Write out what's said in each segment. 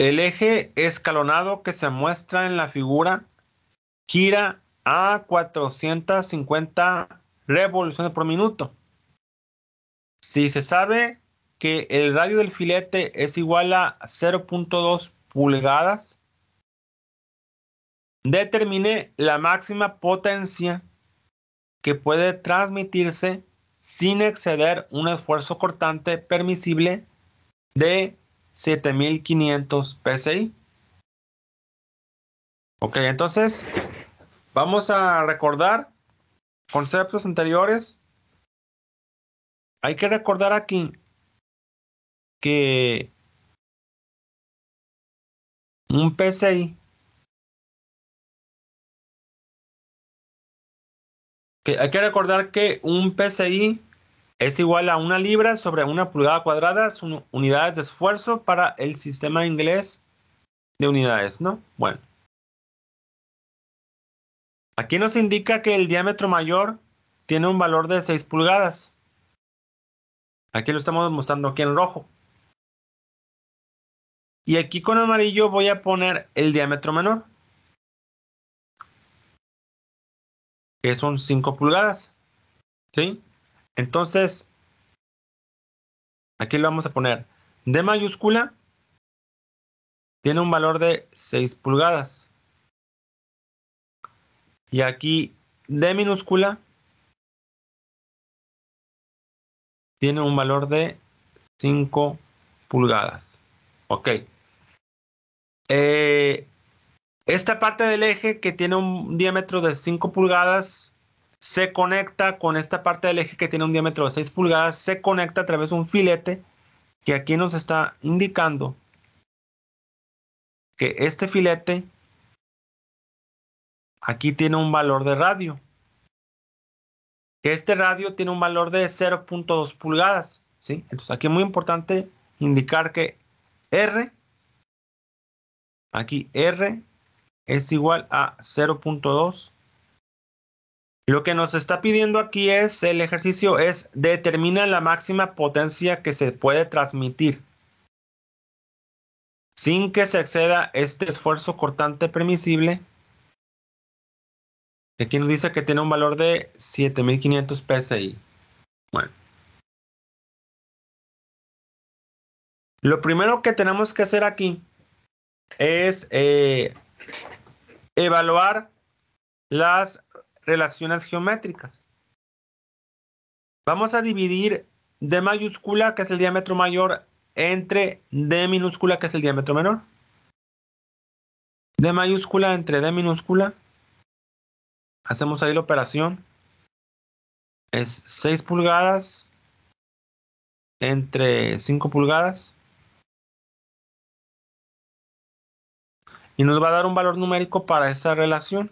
El eje escalonado que se muestra en la figura gira a 450 revoluciones por minuto. Si se sabe que el radio del filete es igual a 0.2 pulgadas, determine la máxima potencia que puede transmitirse sin exceder un esfuerzo cortante permisible de 7500 PSI. Ok, entonces vamos a recordar conceptos anteriores. Hay que recordar aquí que un PSI hay que recordar que un PSI es igual a una libra sobre una pulgada cuadrada, son unidades de esfuerzo para el sistema inglés de unidades, ¿no? Bueno. Aquí nos indica que el diámetro mayor tiene un valor de 6 pulgadas. Aquí lo estamos mostrando aquí en rojo. Y aquí con amarillo voy a poner el diámetro menor. Que son 5 pulgadas. ¿Sí? Entonces, aquí lo vamos a poner. D mayúscula tiene un valor de 6 pulgadas. Y aquí D minúscula tiene un valor de 5 pulgadas. Ok. Eh, esta parte del eje que tiene un diámetro de 5 pulgadas se conecta con esta parte del eje que tiene un diámetro de 6 pulgadas, se conecta a través de un filete que aquí nos está indicando que este filete aquí tiene un valor de radio. Que este radio tiene un valor de 0.2 pulgadas. ¿sí? Entonces aquí es muy importante indicar que R, aquí R es igual a 0.2 lo que nos está pidiendo aquí es, el ejercicio es, determina la máxima potencia que se puede transmitir sin que se exceda este esfuerzo cortante permisible. Aquí nos dice que tiene un valor de 7500 psi. Bueno. Lo primero que tenemos que hacer aquí es eh, evaluar las relaciones geométricas. Vamos a dividir D mayúscula, que es el diámetro mayor, entre D minúscula, que es el diámetro menor. D mayúscula entre D minúscula. Hacemos ahí la operación. Es 6 pulgadas entre 5 pulgadas. Y nos va a dar un valor numérico para esa relación.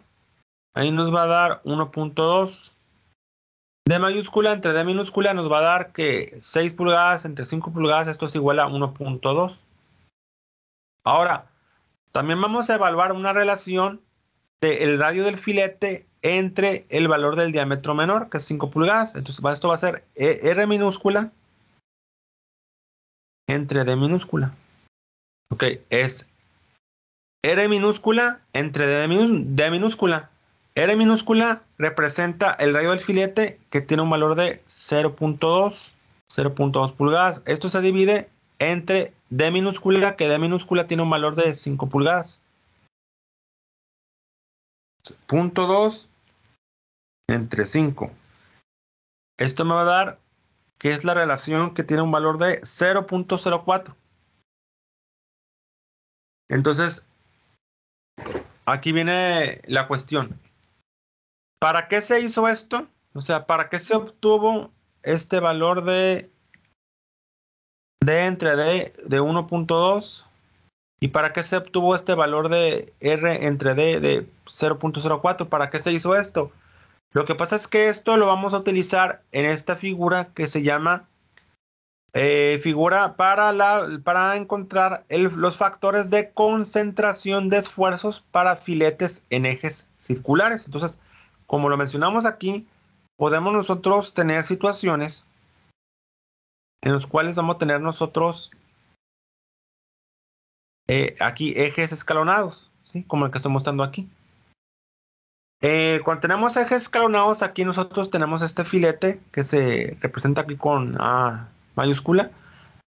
Ahí nos va a dar 1.2. D mayúscula entre D minúscula nos va a dar que 6 pulgadas entre 5 pulgadas, esto es igual a 1.2. Ahora, también vamos a evaluar una relación del radio del filete entre el valor del diámetro menor, que es 5 pulgadas. Entonces, esto va a ser e, R minúscula entre D minúscula. Ok, es R minúscula entre D, minúscula. R minúscula representa el radio del filete que tiene un valor de 0.2, 0.2 pulgadas. Esto se divide entre D minúscula, que D minúscula tiene un valor de 5 pulgadas. 0.2 entre 5. Esto me va a dar que es la relación que tiene un valor de 0.04. Entonces, aquí viene la cuestión. ¿Para qué se hizo esto? O sea, ¿para qué se obtuvo este valor de, de entre D de 1.2? ¿Y para qué se obtuvo este valor de R entre D de 0.04? ¿Para qué se hizo esto? Lo que pasa es que esto lo vamos a utilizar en esta figura que se llama eh, figura para, la, para encontrar los factores de concentración de esfuerzos para filetes en ejes circulares. Entonces, como lo mencionamos aquí, podemos nosotros tener situaciones en las cuales vamos a tener nosotros eh, aquí ejes escalonados, ¿sí? como el que estoy mostrando aquí. Eh, cuando tenemos ejes escalonados, aquí nosotros tenemos este filete que se representa aquí con A mayúscula.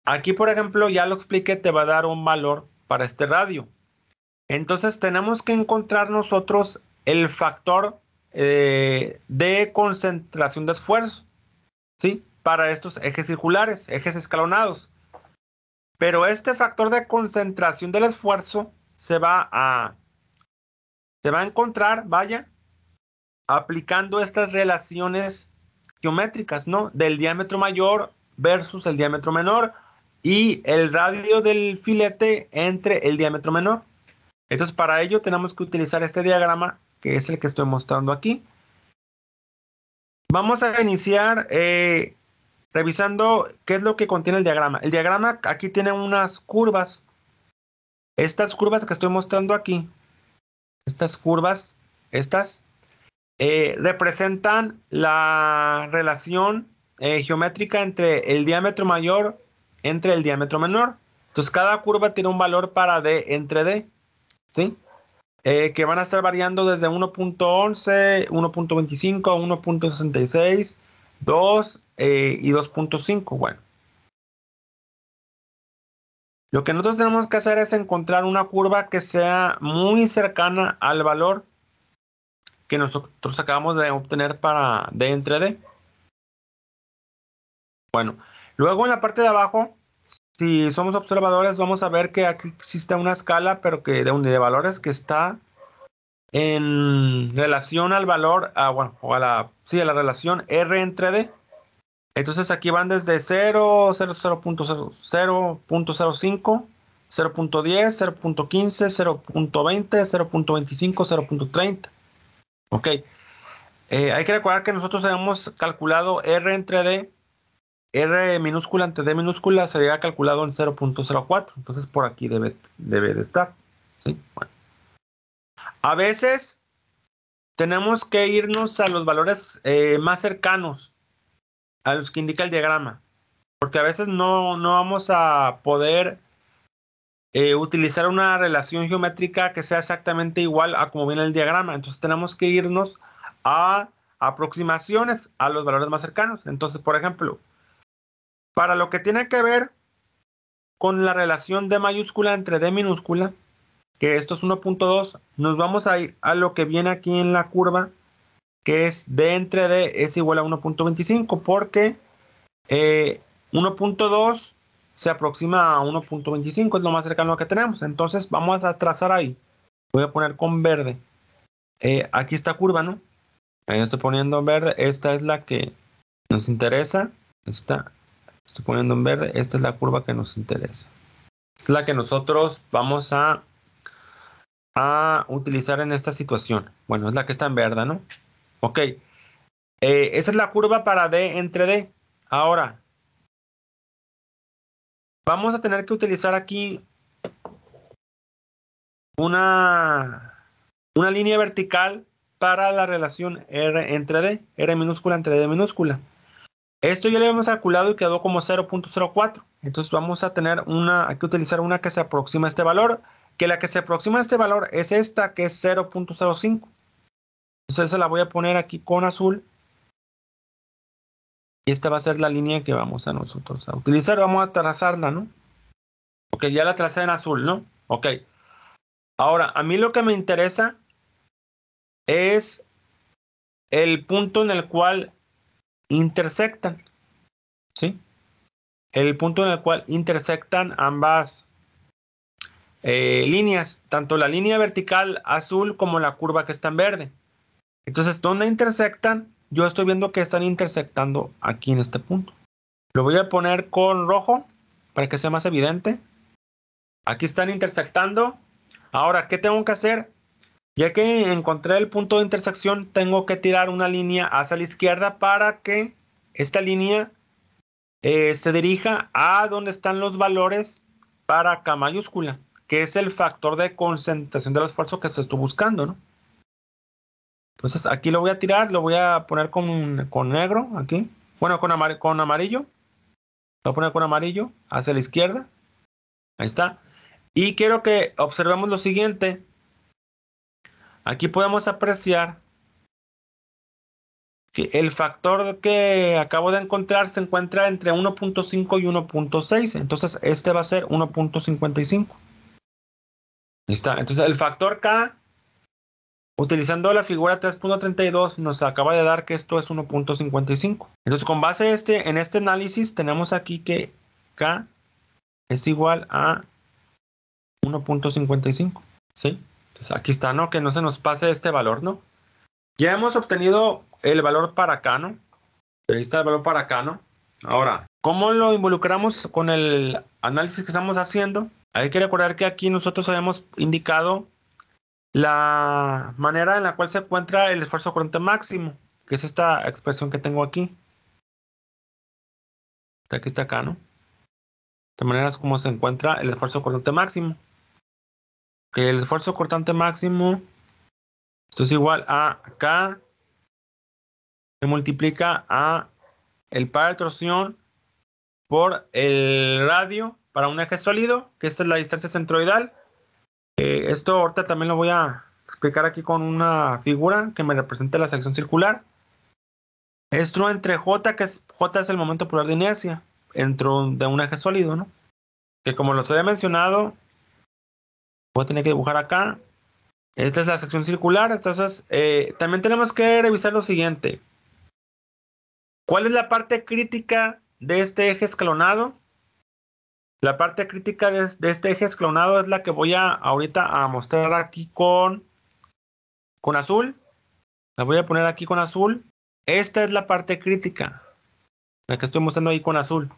Aquí, por ejemplo, ya lo expliqué, te va a dar un valor para este radio. Entonces tenemos que encontrar nosotros el factor eh, de concentración de esfuerzo, ¿sí? Para estos ejes circulares, ejes escalonados. Pero este factor de concentración del esfuerzo se va a, se va a encontrar, vaya, aplicando estas relaciones geométricas, ¿no? Del diámetro mayor versus el diámetro menor y el radio del filete entre el diámetro menor. Entonces, para ello tenemos que utilizar este diagrama que es el que estoy mostrando aquí. Vamos a iniciar eh, revisando qué es lo que contiene el diagrama. El diagrama aquí tiene unas curvas. Estas curvas que estoy mostrando aquí, estas curvas, estas, eh, representan la relación eh, geométrica entre el diámetro mayor entre el diámetro menor. Entonces cada curva tiene un valor para D entre D. ¿Sí? Eh, que van a estar variando desde 1.11, 1.25, 1.66, 2 y 2.5. Eh, bueno. Lo que nosotros tenemos que hacer es encontrar una curva que sea muy cercana al valor que nosotros acabamos de obtener para D entre D. Bueno, luego en la parte de abajo si somos observadores, vamos a ver que aquí existe una escala, pero que de, un, de valores que está en relación al valor, a, ah, bueno, o a la, sí, la relación R entre D. Entonces aquí van desde 0, 0, 0.05, 0.10, 0.15, 0.20, 0.25, 0.30. Ok. Eh, hay que recordar que nosotros hemos calculado R entre D R minúscula ante D minúscula sería calculado en 0.04. Entonces por aquí debe, debe de estar. ¿sí? A veces tenemos que irnos a los valores eh, más cercanos a los que indica el diagrama. Porque a veces no, no vamos a poder eh, utilizar una relación geométrica que sea exactamente igual a como viene el diagrama. Entonces tenemos que irnos a aproximaciones a los valores más cercanos. Entonces, por ejemplo, para lo que tiene que ver con la relación de mayúscula entre D minúscula, que esto es 1.2, nos vamos a ir a lo que viene aquí en la curva, que es D entre D es igual a 1.25, porque 1.2 eh, se aproxima a 1.25, es lo más cercano que tenemos. Entonces vamos a trazar ahí. Voy a poner con verde. Eh, aquí está curva, ¿no? Ahí estoy poniendo verde. Esta es la que nos interesa. Esta estoy poniendo en verde, esta es la curva que nos interesa. Es la que nosotros vamos a, a utilizar en esta situación. Bueno, es la que está en verde, ¿no? Ok. Eh, esa es la curva para D entre D. Ahora, vamos a tener que utilizar aquí una, una línea vertical para la relación R entre D, R minúscula entre D minúscula. Esto ya lo hemos calculado y quedó como 0.04. Entonces vamos a tener una, hay que utilizar una que se aproxima a este valor, que la que se aproxima a este valor es esta, que es 0.05. Entonces se la voy a poner aquí con azul. Y esta va a ser la línea que vamos a nosotros a utilizar. Vamos a trazarla, ¿no? Ok, ya la tracé en azul, ¿no? Ok. Ahora, a mí lo que me interesa es el punto en el cual intersectan. ¿Sí? El punto en el cual intersectan ambas eh, líneas, tanto la línea vertical azul como la curva que está en verde. Entonces, ¿dónde intersectan? Yo estoy viendo que están intersectando aquí en este punto. Lo voy a poner con rojo para que sea más evidente. Aquí están intersectando. Ahora, ¿qué tengo que hacer? Ya que encontré el punto de intersección, tengo que tirar una línea hacia la izquierda para que esta línea eh, se dirija a donde están los valores para K mayúscula, que es el factor de concentración del esfuerzo que se estuvo buscando, ¿no? Entonces aquí lo voy a tirar, lo voy a poner con, con negro, aquí. Bueno, con, con amarillo. Lo voy a poner con amarillo, hacia la izquierda. Ahí está. Y quiero que observemos lo siguiente Aquí podemos apreciar que el factor que acabo de encontrar se encuentra entre 1.5 y 1.6. Entonces este va a ser 1.55. Está. Entonces el factor K, utilizando la figura 3.32, nos acaba de dar que esto es 1.55. Entonces con base este, en este análisis tenemos aquí que K es igual a 1.55. ¿Sí? Pues, aquí está, ¿no? Que no se nos pase este valor, ¿no? Ya hemos obtenido el valor para acá, ¿no? Ahí está el valor para acá, ¿no? Ahora, ¿cómo lo involucramos con el análisis que estamos haciendo? Hay que recordar que aquí nosotros habíamos indicado la manera en la cual se encuentra el esfuerzo corriente máximo, que es esta expresión que tengo aquí. aquí está acá, ¿no? De manera es como se encuentra el esfuerzo corriente máximo que El esfuerzo cortante máximo, esto es igual a K, que multiplica a el par de torsión por el radio para un eje sólido, que esta es la distancia centroidal. Eh, esto ahorita también lo voy a explicar aquí con una figura que me representa la sección circular. Esto entre J, que es J es el momento polar de inercia, dentro de un eje sólido, ¿no? Que como los había mencionado, Voy a tener que dibujar acá. Esta es la sección circular. Entonces, eh, también tenemos que revisar lo siguiente. ¿Cuál es la parte crítica de este eje escalonado? La parte crítica de, este eje escalonado es la que voy a ahorita a mostrar aquí con, con azul. La voy a poner aquí con azul. Esta es la parte crítica. La que estoy mostrando ahí con azul.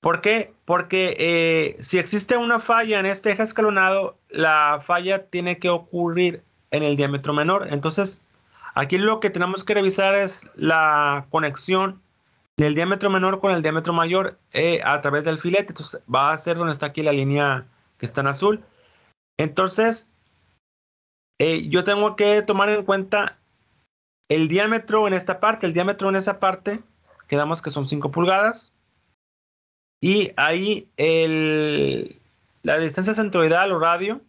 ¿Por qué? Porque eh, si existe una falla en este eje escalonado, la falla tiene que ocurrir en el diámetro menor. Entonces, aquí lo que tenemos que revisar es la conexión del diámetro menor con el diámetro mayor eh, a través del filete. Entonces, va a ser donde está aquí la línea que está en azul. Entonces, eh, yo tengo que tomar en cuenta el diámetro en esta parte, el diámetro en esa parte, quedamos que son 5 pulgadas. Y ahí el, la distancia centroidal o radio,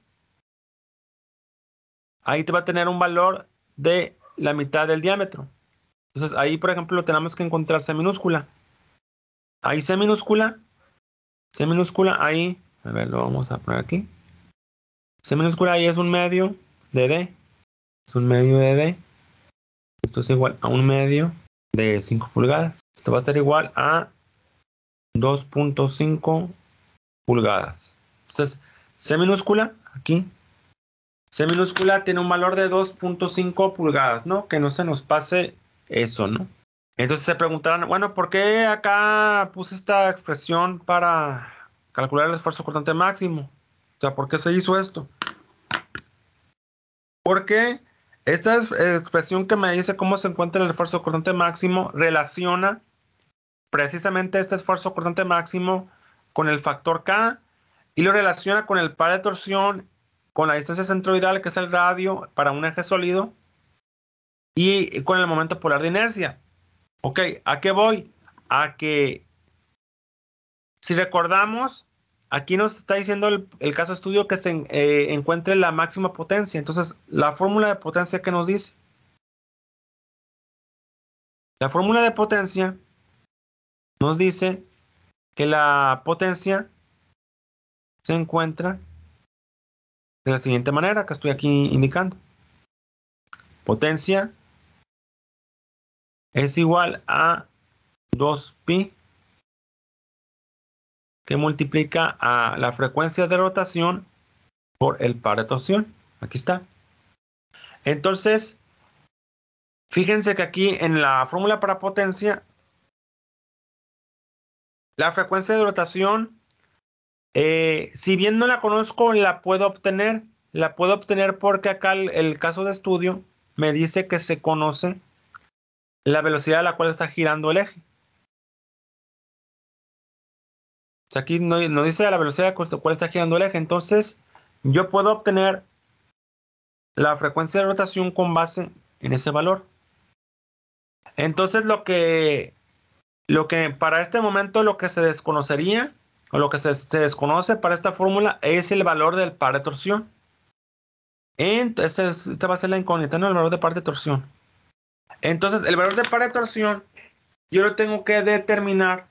ahí te va a tener un valor de la mitad del diámetro. Entonces ahí, por ejemplo, tenemos que encontrar C minúscula. Ahí C minúscula, C minúscula, ahí, a ver, lo vamos a poner aquí. C minúscula ahí es un medio de D. Es un medio de D. Esto es igual a un medio de 5 pulgadas. Esto va a ser igual a 2.5 pulgadas. Entonces, C minúscula, aquí, C minúscula tiene un valor de 2.5 pulgadas, ¿no? Que no se nos pase eso, ¿no? Entonces se preguntarán, bueno, ¿por qué acá puse esta expresión para calcular el esfuerzo cortante máximo? O sea, ¿por qué se hizo esto? Porque esta eh, expresión que me dice cómo se encuentra el esfuerzo cortante máximo relaciona precisamente este esfuerzo cortante máximo con el factor K y lo relaciona con el par de torsión, con la distancia centroidal, que es el radio para un eje sólido, y con el momento polar de inercia. Ok, ¿a qué voy? A que si recordamos, aquí nos está diciendo el, caso estudio que se eh, encuentre la máxima potencia. Entonces, la fórmula de potencia que nos dice. La fórmula de potencia nos dice que la potencia se encuentra de la siguiente manera que estoy aquí indicando. Potencia es igual a 2pi que multiplica a la frecuencia de rotación por el par de torsión. Aquí está. Entonces, fíjense que aquí en la fórmula para potencia la frecuencia de rotación, eh, si bien no la conozco, la puedo obtener. La puedo obtener porque acá el, caso de estudio me dice que se conoce la velocidad a la cual está girando el eje. aquí no, dice la velocidad a la cual está girando el eje. Entonces, yo puedo obtener la frecuencia de rotación con base en ese valor. Entonces, lo que lo que para este momento lo que se desconocería o lo que se, desconoce para esta fórmula es el valor del par de torsión. Entonces, esta va a ser la incógnita, ¿no? El valor de par de torsión. Entonces, el valor de par de torsión yo lo tengo que determinar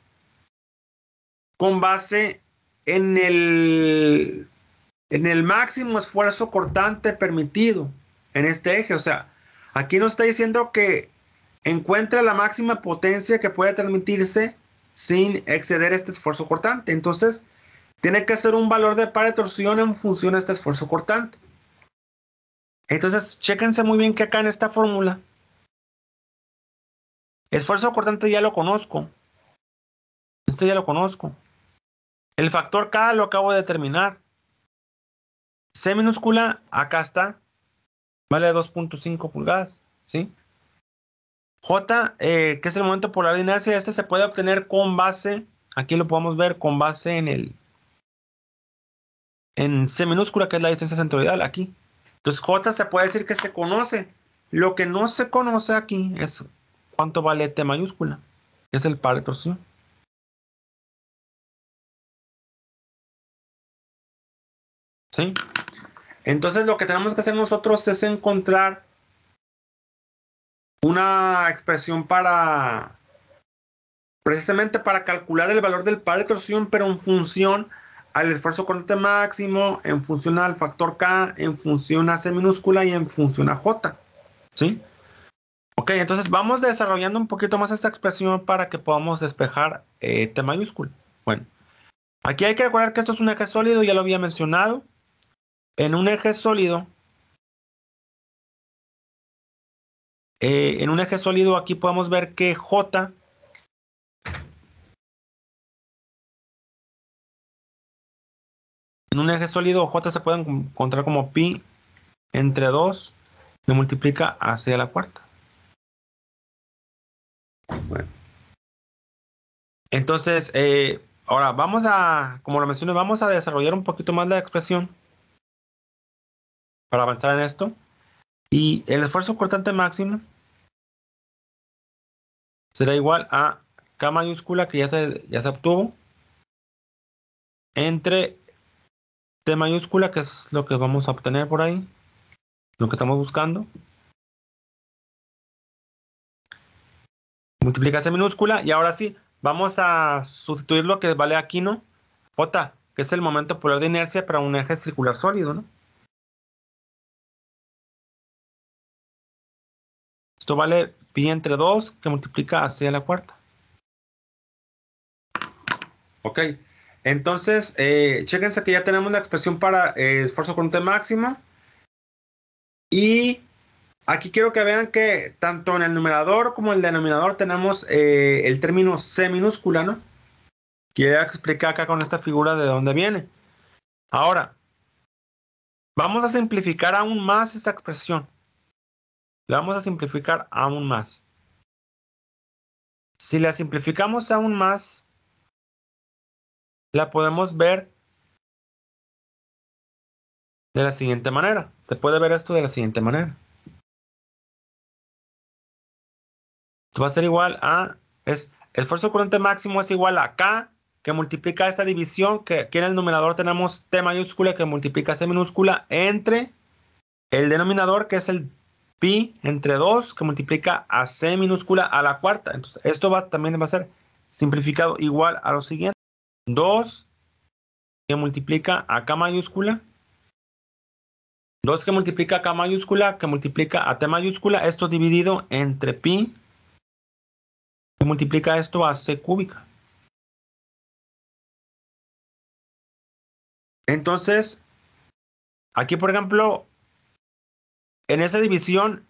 con base en el, en el máximo esfuerzo cortante permitido en este eje. O sea, aquí no está diciendo que encuentra la máxima potencia que puede transmitirse sin exceder este esfuerzo cortante. Entonces, tiene que ser un valor de par de torsión en función de este esfuerzo cortante. Entonces, chéquense muy bien que acá en esta fórmula, esfuerzo cortante ya lo conozco. Esto ya lo conozco. El factor K lo acabo de determinar. C minúscula, acá está. Vale 2.5 pulgadas, ¿sí? J, eh, que es el momento polar de inercia, este se puede obtener con base, aquí lo podemos ver con base en el en C minúscula, que es la distancia centroidal, aquí. Entonces J se puede decir que se conoce. Lo que no se conoce aquí es cuánto vale T mayúscula, que es el par de torsión. ¿Sí? Entonces lo que tenemos que hacer nosotros es encontrar una expresión para, precisamente para calcular el valor del par de torsión, pero en función al esfuerzo corriente máximo, en función al factor K, en función a C minúscula y en función a J. ¿Sí? Ok, entonces vamos desarrollando un poquito más esta expresión para que podamos despejar eh, T mayúscula. Bueno, aquí hay que recordar que esto es un eje sólido, ya lo había mencionado. En un eje sólido, Eh, en un eje sólido aquí podemos ver que J en un eje sólido J se puede encontrar como pi entre 2 se multiplica hacia la cuarta. Entonces, eh, ahora vamos a, como lo mencioné, vamos a desarrollar un poquito más la expresión para avanzar en esto. Y el esfuerzo cortante máximo será igual a K mayúscula que ya se, ya se obtuvo entre T mayúscula, que es lo que vamos a obtener por ahí, lo que estamos buscando. Multiplica C minúscula y ahora sí, vamos a sustituir lo que vale aquí, ¿no? J, que es el momento polar de inercia para un eje circular sólido, ¿no? Esto vale pi entre 2 que multiplica a c a la cuarta. Ok. Entonces, eh, chéquense que ya tenemos la expresión para eh, esfuerzo con T máxima. Y aquí quiero que vean que tanto en el numerador como en el denominador tenemos eh, el término C minúscula, ¿no? Que explicar acá con esta figura de dónde viene. Ahora, vamos a simplificar aún más esta expresión. La vamos a simplificar aún más. Si la simplificamos aún más, la podemos ver de la siguiente manera. Se puede ver esto de la siguiente manera. Esto va a ser igual a, es esfuerzo corriente máximo es igual a K, que multiplica esta división, que aquí en el numerador tenemos T mayúscula, que multiplica C minúscula, entre el denominador, que es el pi entre 2 que multiplica a c minúscula a la cuarta. Entonces, esto va, también va a ser simplificado igual a lo siguiente. 2 que multiplica a k mayúscula. 2 que multiplica a k mayúscula, que multiplica a t mayúscula. Esto dividido entre pi, que multiplica esto a c cúbica. Entonces, aquí por ejemplo, en esa división,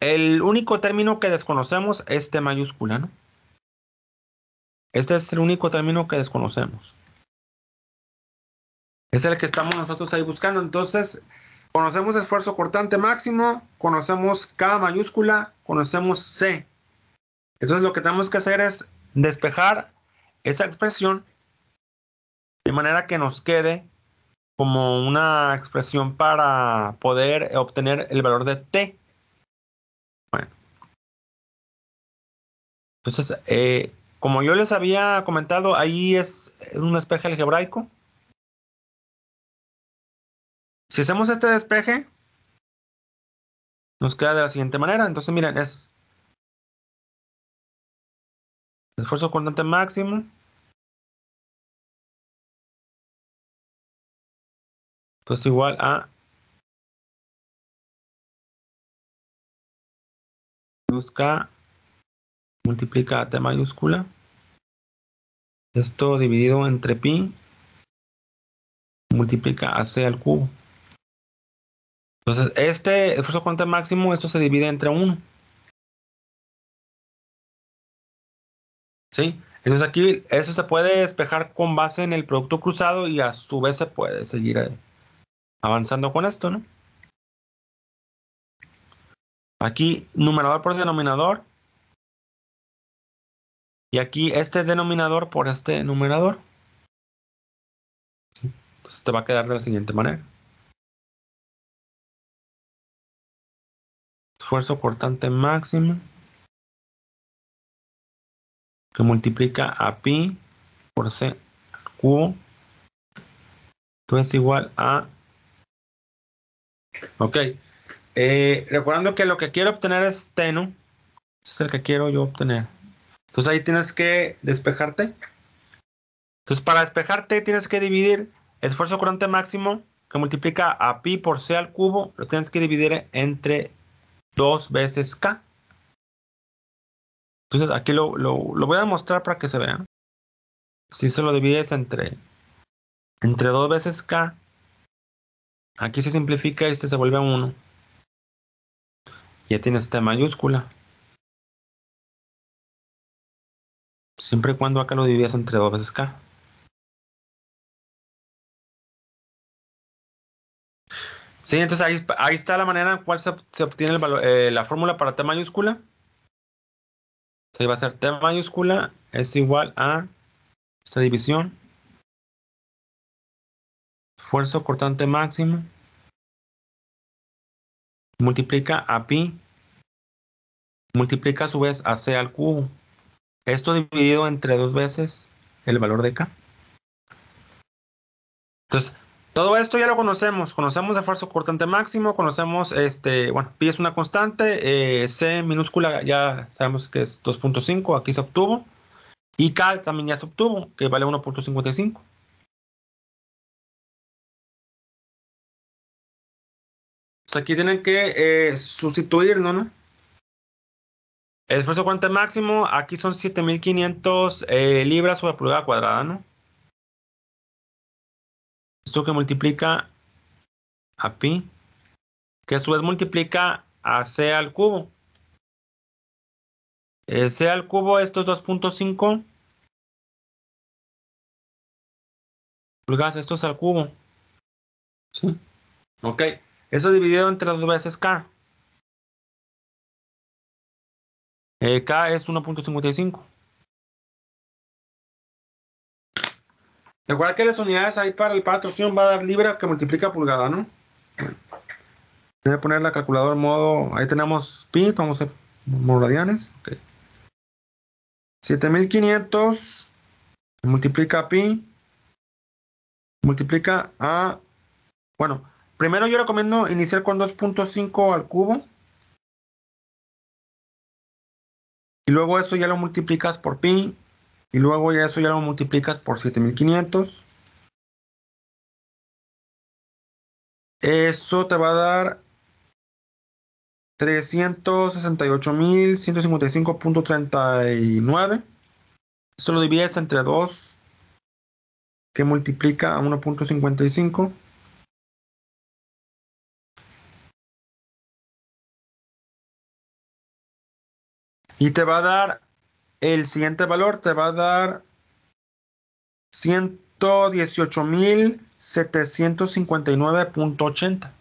el único término que desconocemos es T mayúscula, ¿no? Este es el único término que desconocemos. Es el que estamos nosotros ahí buscando. Entonces, conocemos esfuerzo cortante máximo, conocemos K mayúscula, conocemos C. Entonces, lo que tenemos que hacer es despejar esa expresión de manera que nos quede como una expresión para poder obtener el valor de t. Bueno. Entonces, eh, como yo les había comentado, ahí es, un despeje algebraico. Si hacemos este despeje, nos queda de la siguiente manera. Entonces, miren, es esfuerzo constante máximo Entonces pues igual ah, a busca multiplica T mayúscula. Esto dividido entre pi multiplica a C al cubo. Entonces, este esfuerzo cuánto máximo, esto se divide entre 1. ¿Sí? Entonces aquí eso se puede despejar con base en el producto cruzado y a su vez se puede seguir ahí. Eh, avanzando con esto, ¿no? Aquí numerador por denominador. Y aquí este denominador por este numerador. Entonces te va a quedar de la siguiente manera. Esfuerzo cortante máximo. Que multiplica a pi por c al cubo. Entonces igual a Ok. Eh, recordando que lo que quiero obtener es Tenu. Este es el que quiero yo obtener. Entonces ahí tienes que despejarte. Entonces para despejarte tienes que dividir esfuerzo corriente máximo que multiplica a pi por c al cubo. Lo tienes que dividir entre dos veces k. Entonces aquí lo, voy a mostrar para que se vean. Si se lo divides entre, entre dos veces k Aquí se simplifica, este se vuelve a 1. Ya tienes T mayúscula. Siempre y cuando acá lo dividas entre dos veces K. Sí, entonces ahí, ahí está la manera en cual se, obtiene el eh, la fórmula para T mayúscula. Entonces va a ser T mayúscula es igual a esta división Fuerzo cortante máximo multiplica a pi multiplica a su vez a c al cubo. Esto dividido entre dos veces el valor de k. Entonces, todo esto ya lo conocemos. Conocemos el esfuerzo cortante máximo, conocemos, este, bueno, pi es una constante, eh, c minúscula ya sabemos que es 2.5, aquí se obtuvo. Y k también ya se obtuvo, que vale 1.55. aquí tienen que eh, sustituir, ¿no? El esfuerzo cuánto máximo, aquí son 7500 eh, libras por pulgada cuadrada, ¿no? Esto que multiplica a pi, que a su vez multiplica a c al cubo. Eh, c al cubo, esto es 2.5 pulgadas, esto es al cubo. Sí. Ok. Eso dividido entre dos veces K. Eh, K es 1.55. Igual que las unidades ahí para el patrón va a dar libra que multiplica pulgada, ¿no? Voy a poner la calculadora en modo. Ahí tenemos pi, vamos a radianes. 7500 multiplica pi multiplica a. Bueno, Primero yo recomiendo iniciar con 2.5 al cubo. Y luego eso ya lo multiplicas por pi. Y luego ya eso ya lo multiplicas por 7500. Eso te va a dar 368.155.39. Esto lo divides entre 2, que multiplica a 1.55. Y te va a dar el siguiente valor, te va a dar 118.759.80.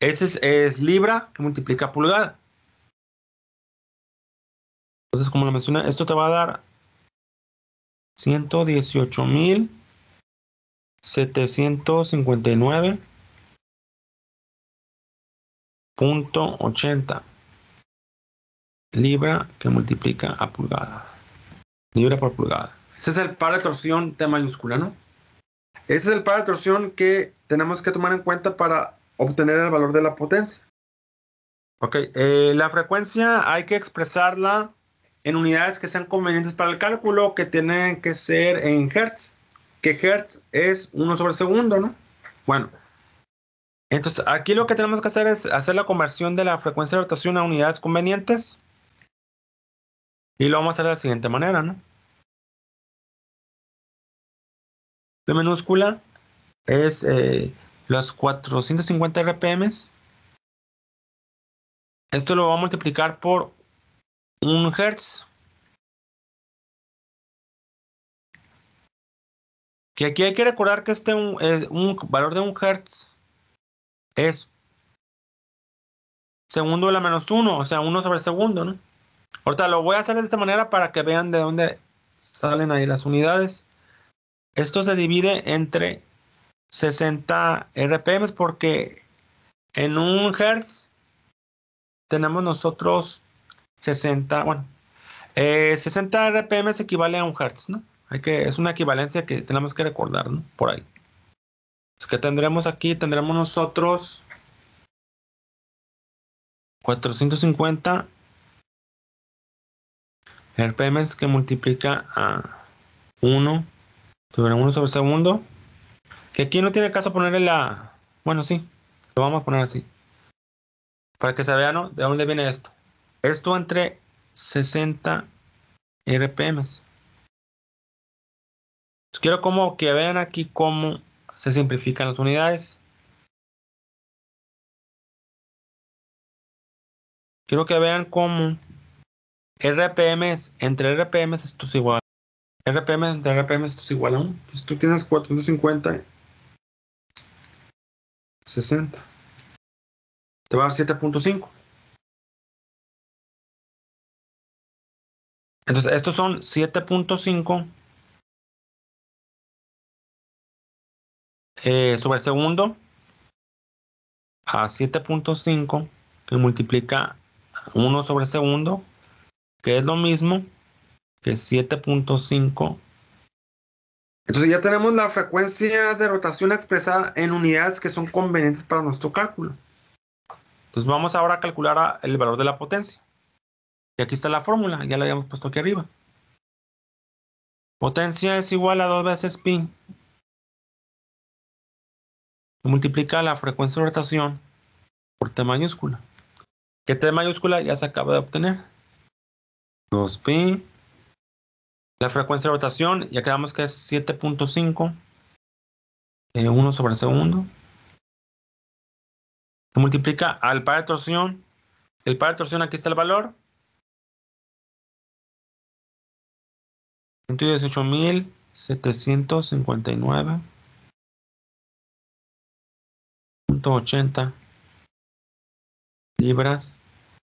Ese es, libra que multiplica pulgada. Entonces, como lo mencioné, esto te va a dar 118.759 Punto .80 libra que multiplica a pulgada. Libra por pulgada. Ese es el par de torsión T mayúscula, ¿no? Ese es el par de torsión que tenemos que tomar en cuenta para obtener el valor de la potencia. Ok, eh, la frecuencia hay que expresarla en unidades que sean convenientes para el cálculo, que tienen que ser en hertz, que hertz es 1 sobre segundo, ¿no? Bueno, entonces, aquí lo que tenemos que hacer es hacer la conversión de la frecuencia de rotación a unidades convenientes. Y lo vamos a hacer de la siguiente manera, ¿no? La minúscula es eh, los 450 RPM. Esto lo vamos a multiplicar por 1 Hz. Que aquí hay que recordar que este es eh, un valor de 1 Hz es segundo de la menos uno o sea, uno sobre segundo, ¿no? Ahorita lo voy a hacer de esta manera para que vean de dónde salen ahí las unidades. Esto se divide entre 60 RPM porque en un Hertz tenemos nosotros 60, bueno, 60 eh, RPM equivale a un Hertz, ¿no? Hay que, es una equivalencia que tenemos que recordar, ¿no? Por ahí. Pues, que tendremos aquí, tendremos nosotros 450 RPMs que multiplica a 1 sobre 1 sobre segundo. Que aquí no tiene caso ponerle la... Bueno, sí, lo vamos a poner así. Para que se vean ¿De dónde viene esto? Esto entre 60 RPMs. Pues, quiero como que vean aquí cómo se simplifican las unidades. Quiero que vean cómo RPMs entre RPMs esto es igual. RPM entre RPM esto es igual a 1. Si tú tienes 450, 60. Te va a dar 7.5. Entonces, estos son 7.5 Eh, sobre segundo a 7.5 que multiplica 1 sobre segundo, que es lo mismo que 7.5. Entonces ya tenemos la frecuencia de rotación expresada en unidades que son convenientes para nuestro cálculo. Entonces vamos ahora a calcular el valor de la potencia. Y aquí está la fórmula, ya la habíamos puesto aquí arriba. Potencia es igual a 2 veces pi multiplica la frecuencia de rotación por T mayúscula. ¿Qué T mayúscula ya se acaba de obtener. 2pi. La frecuencia de rotación, ya quedamos que es 7.5. 1 eh, sobre el segundo. Se multiplica al par de torsión. El par de torsión, aquí está el valor. 118.759. 180 libras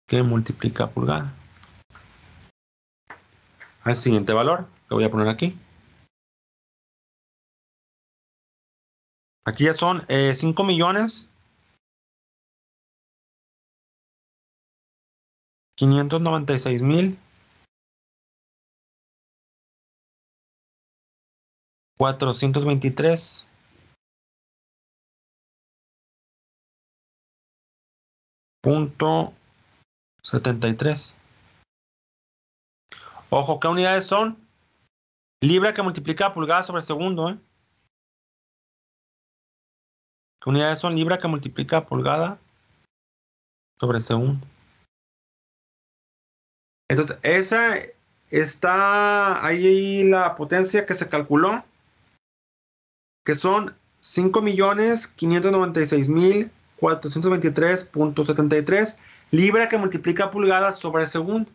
que multiplica pulgada. Al siguiente valor, lo voy a poner aquí. Aquí ya son eh, 5 millones 596 mil 423 punto 73. Ojo, ¿qué unidades son? Libra que multiplica pulgada sobre segundo, ¿eh? ¿Qué unidades son? Libra que multiplica pulgada sobre segundo. Entonces, esa está ahí la potencia que se calculó, que son 5.596.000 423.73 libra que multiplica pulgadas sobre segundo.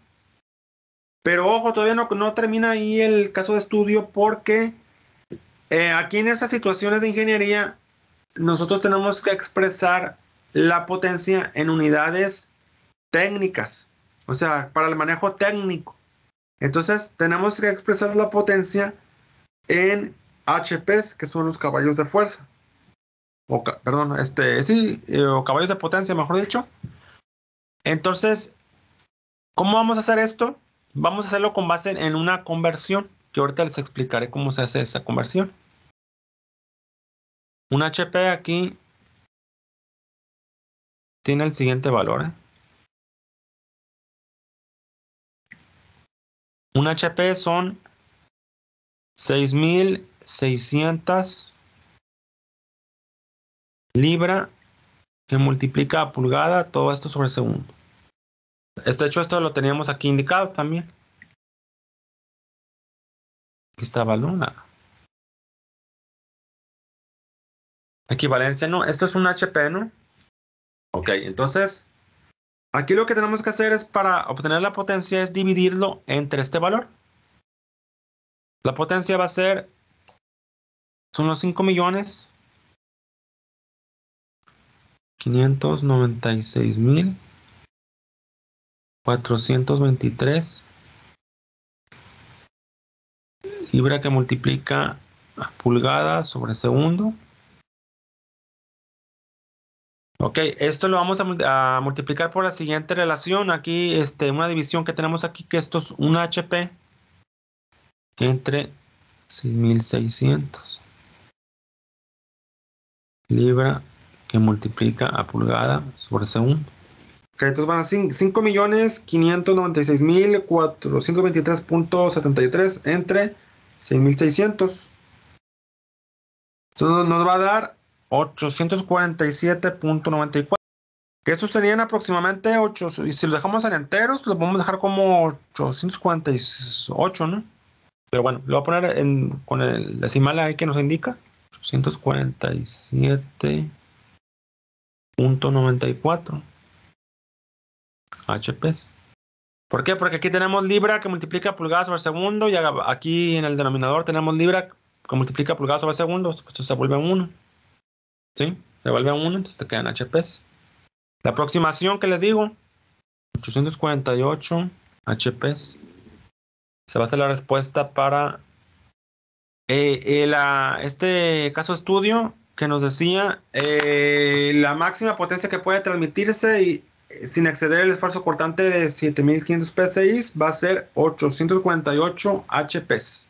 Pero ojo, todavía no, no termina ahí el caso de estudio porque eh, aquí en esas situaciones de ingeniería nosotros tenemos que expresar la potencia en unidades técnicas, o sea, para el manejo técnico. Entonces tenemos que expresar la potencia en HPs, que son los caballos de fuerza perdón, este, sí, eh, o caballos de potencia, mejor dicho. Entonces, ¿cómo vamos a hacer esto? Vamos a hacerlo con base en una conversión, que ahorita les explicaré cómo se hace esa conversión. Un HP aquí tiene el siguiente valor. ¿eh? Un HP son 6600 libra que multiplica a pulgada, todo esto sobre segundo. De hecho, esto lo teníamos aquí indicado también. Aquí estaba luna. Equivalencia, ¿no? Esto es un HP, ¿no? Ok, entonces, aquí lo que tenemos que hacer es para obtener la potencia es dividirlo entre este valor. La potencia va a ser, son los 5 millones 596 mil 423 libra que multiplica a pulgada sobre segundo ok esto lo vamos a, multiplicar por la siguiente relación aquí este una división que tenemos aquí que esto es un hp entre 6600 libra que multiplica a pulgada sobre segundo. Ok, entonces van a 5.596.423.73 entre 6.600. Entonces nos va a dar 847.94. Que estos serían aproximadamente 8. Y si lo dejamos en enteros, lo a dejar como 848, ¿no? Pero bueno, lo voy a poner en, con el decimal ahí que nos indica. 847. .94 HPs. ¿Por qué? Porque aquí tenemos libra que multiplica pulgadas sobre segundo y aquí en el denominador tenemos libra que multiplica pulgadas sobre segundo, esto se vuelve 1. ¿Sí? Se vuelve 1, entonces te quedan HPs. La aproximación que les digo, 848 HPs. Se va a hacer la respuesta para eh, eh, este caso estudio que nos decía, eh, la máxima potencia que puede transmitirse y eh, sin exceder el esfuerzo cortante de 7500 PSI va a ser 848 HP.